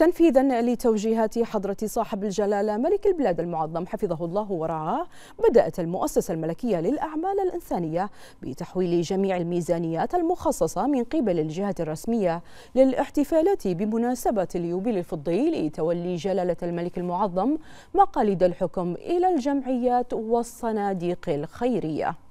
تنفيذا لتوجيهات حضرة صاحب الجلالة ملك البلاد المعظم حفظه الله ورعاه بدأت المؤسسة الملكية للأعمال الإنسانية بتحويل جميع الميزانيات المخصصة من قبل الجهة الرسمية للاحتفالات بمناسبة اليوبيل الفضي لتولي جلالة الملك المعظم مقاليد الحكم إلى الجمعيات والصناديق الخيرية